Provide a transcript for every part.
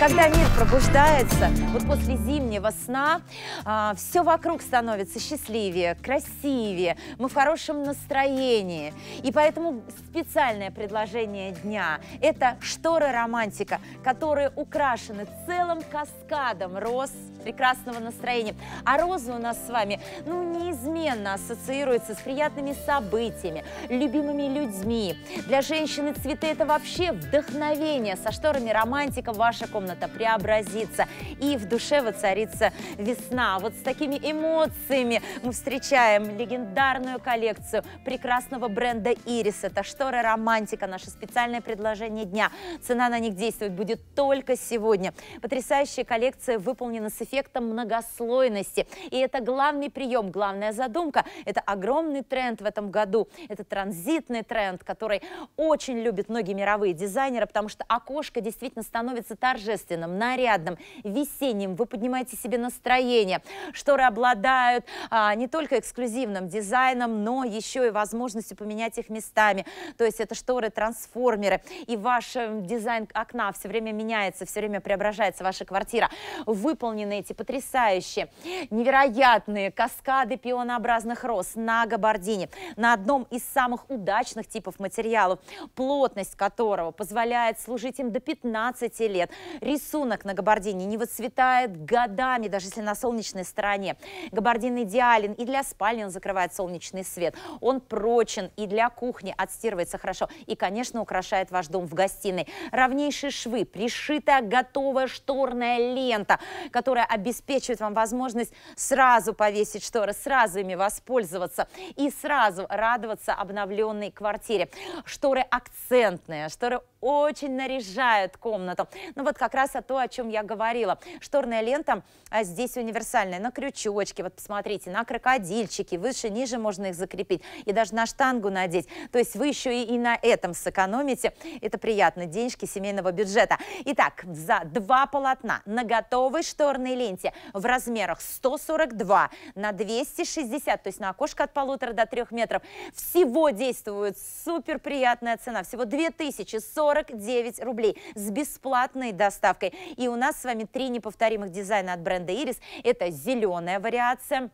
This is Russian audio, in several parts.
когда мир пробуждается, вот после зимнего сна, а, все вокруг становится счастливее, красивее, мы в хорошем настроении. И поэтому специальное предложение дня – это шторы романтика, которые украшены целым каскадом роз – прекрасного настроения. А роза у нас с вами, ну, неизменно ассоциируется с приятными событиями, любимыми людьми. Для женщины цветы – это вообще вдохновение. Со шторами романтика ваша комната преобразится. И в душе воцарится весна. Вот с такими эмоциями мы встречаем легендарную коллекцию прекрасного бренда «Ирис». Это шторы романтика, наше специальное предложение дня. Цена на них действовать будет только сегодня. Потрясающая коллекция выполнена с эффектом эффектом многослойности. И это главный прием, главная задумка. Это огромный тренд в этом году. Это транзитный тренд, который очень любят многие мировые дизайнеры, потому что окошко действительно становится торжественным, нарядным, весенним. Вы поднимаете себе настроение. Шторы обладают а, не только эксклюзивным дизайном, но еще и возможностью поменять их местами. То есть это шторы-трансформеры. И ваш эм, дизайн окна все время меняется, все время преображается ваша квартира. Выполненные эти потрясающие, невероятные каскады пионообразных роз на габардине, на одном из самых удачных типов материалов, плотность которого позволяет служить им до 15 лет. Рисунок на габардине не выцветает годами, даже если на солнечной стороне. Габардин идеален и для спальни он закрывает солнечный свет. Он прочен и для кухни, отстирывается хорошо и, конечно, украшает ваш дом в гостиной. Ровнейшие швы, пришитая готовая шторная лента, которая обеспечивают вам возможность сразу повесить шторы, сразу ими воспользоваться и сразу радоваться обновленной квартире. Шторы акцентные, шторы очень наряжает комнату. Ну вот как раз о то, о чем я говорила. Шторная лента а здесь универсальная, на крючочке, вот посмотрите, на крокодильчики, выше, ниже можно их закрепить и даже на штангу надеть. То есть вы еще и, и на этом сэкономите. Это приятно, денежки семейного бюджета. Итак, за два полотна на готовой шторной ленте в размерах 142 на 260, то есть на окошко от полутора до трех метров, всего действует супер приятная цена, всего 2040 49 рублей с бесплатной доставкой. И у нас с вами три неповторимых дизайна от бренда Iris. Это зеленая вариация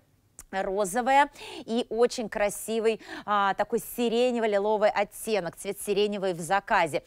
розовая и очень красивый а, такой сиренево-лиловый оттенок, цвет сиреневый в заказе.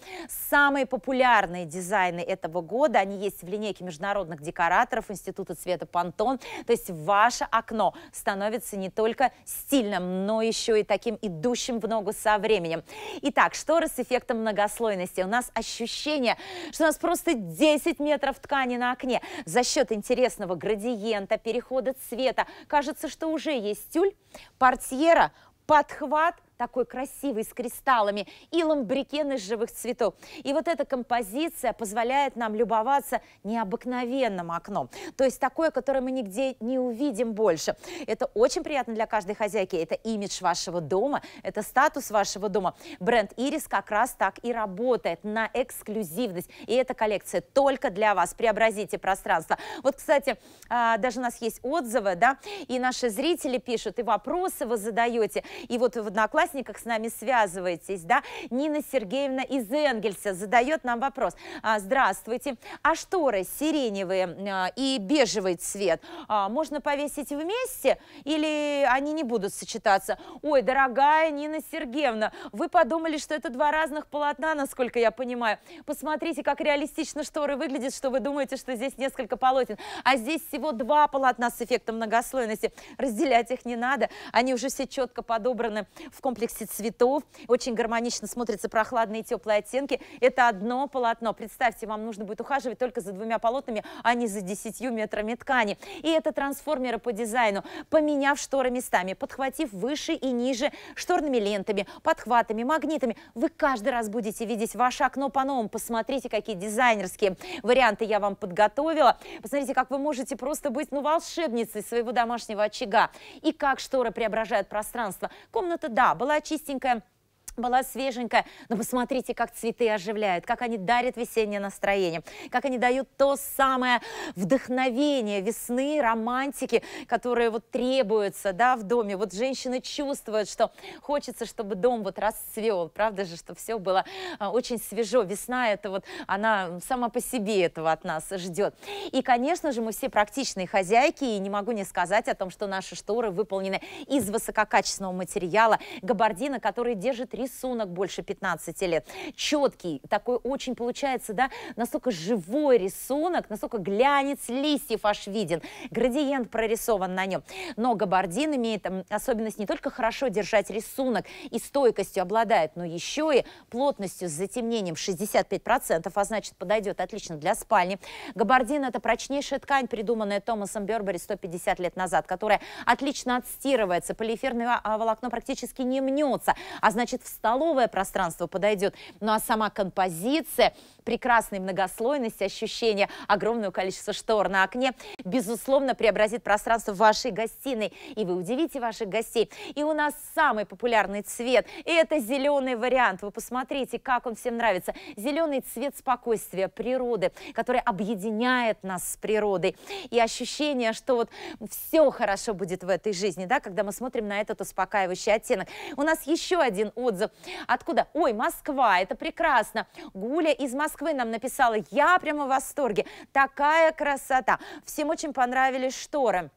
Самые популярные дизайны этого года, они есть в линейке международных декораторов Института цвета Пантон, то есть ваше окно становится не только стильным, но еще и таким идущим в ногу со временем. Итак, шторы с эффектом многослойности. У нас ощущение, что у нас просто 10 метров ткани на окне. За счет интересного градиента, перехода цвета, кажется, что что уже есть тюль, портьера, подхват – такой красивый, с кристаллами, и ламбрикен из живых цветов. И вот эта композиция позволяет нам любоваться необыкновенным окном, то есть такое, которое мы нигде не увидим больше. Это очень приятно для каждой хозяйки, это имидж вашего дома, это статус вашего дома. Бренд Ирис как раз так и работает на эксклюзивность, и эта коллекция только для вас. Преобразите пространство. Вот, кстати, а, даже у нас есть отзывы, да, и наши зрители пишут, и вопросы вы задаете, и вот в Одноклассниках одноклассниках с нами связываетесь, да? Нина Сергеевна из Энгельса задает нам вопрос. А, здравствуйте. А шторы сиреневые а, и бежевый цвет а, можно повесить вместе или они не будут сочетаться? Ой, дорогая Нина Сергеевна, вы подумали, что это два разных полотна, насколько я понимаю. Посмотрите, как реалистично шторы выглядят, что вы думаете, что здесь несколько полотен. А здесь всего два полотна с эффектом многослойности. Разделять их не надо, они уже все четко подобраны в комплекте комплексе цветов. Очень гармонично смотрятся прохладные и теплые оттенки. Это одно полотно. Представьте, вам нужно будет ухаживать только за двумя полотнами, а не за десятью метрами ткани. И это трансформеры по дизайну, поменяв шторы местами, подхватив выше и ниже шторными лентами, подхватами, магнитами. Вы каждый раз будете видеть ваше окно по-новому. Посмотрите, какие дизайнерские варианты я вам подготовила. Посмотрите, как вы можете просто быть ну, волшебницей своего домашнего очага. И как шторы преображают пространство. Комната, да, была была чистенькая была свеженькая. Но посмотрите, как цветы оживляют, как они дарят весеннее настроение, как они дают то самое вдохновение весны, романтики, которые вот требуются да, в доме. Вот женщины чувствуют, что хочется, чтобы дом вот расцвел, правда же, что все было а, очень свежо. Весна это вот, она сама по себе этого от нас ждет. И, конечно же, мы все практичные хозяйки, и не могу не сказать о том, что наши шторы выполнены из высококачественного материала, габардина, который держит рис рисунок больше 15 лет, четкий, такой очень получается, да, настолько живой рисунок, настолько глянец листьев аж виден, градиент прорисован на нем. Но габардин имеет особенность не только хорошо держать рисунок и стойкостью обладает, но еще и плотностью с затемнением 65%, а значит подойдет отлично для спальни. Габардин это прочнейшая ткань, придуманная Томасом Бербери 150 лет назад, которая отлично отстирывается, полиэфирное а, волокно практически не мнется, а значит в столовое пространство подойдет. Ну а сама композиция, прекрасная многослойность, ощущение огромного количества штор на окне, безусловно, преобразит пространство вашей гостиной. И вы удивите ваших гостей. И у нас самый популярный цвет. И это зеленый вариант. Вы посмотрите, как он всем нравится. Зеленый цвет спокойствия, природы, который объединяет нас с природой. И ощущение, что вот все хорошо будет в этой жизни, да, когда мы смотрим на этот успокаивающий оттенок. У нас еще один отзыв отзыв. Откуда? Ой, Москва, это прекрасно. Гуля из Москвы нам написала, я прямо в восторге. Такая красота. Всем очень понравились шторы.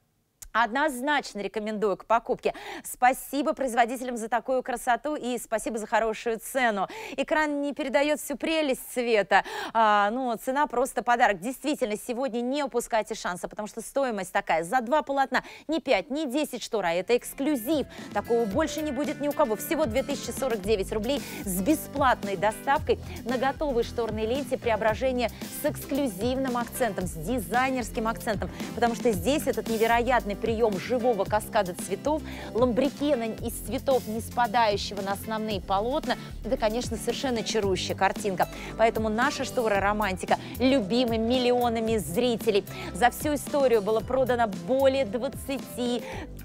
Однозначно рекомендую к покупке. Спасибо производителям за такую красоту и спасибо за хорошую цену. Экран не передает всю прелесть цвета. А, ну, цена просто подарок. Действительно, сегодня не упускайте шанса, потому что стоимость такая. За два полотна не 5, не 10 штур, а это эксклюзив. Такого больше не будет ни у кого. Всего 2049 рублей с бесплатной доставкой на готовой шторной ленте преображение с эксклюзивным акцентом, с дизайнерским акцентом. Потому что здесь этот невероятный прием живого каскада цветов, ламбрикена из цветов, не спадающего на основные полотна. Это, конечно, совершенно чарующая картинка. Поэтому наша штора «Романтика» любимы миллионами зрителей. За всю историю было продано более 20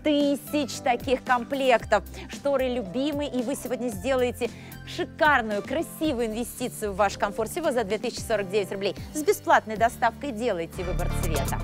тысяч таких комплектов. Шторы любимы, и вы сегодня сделаете шикарную, красивую инвестицию в ваш комфорт всего за 2049 рублей. С бесплатной доставкой делайте выбор цвета.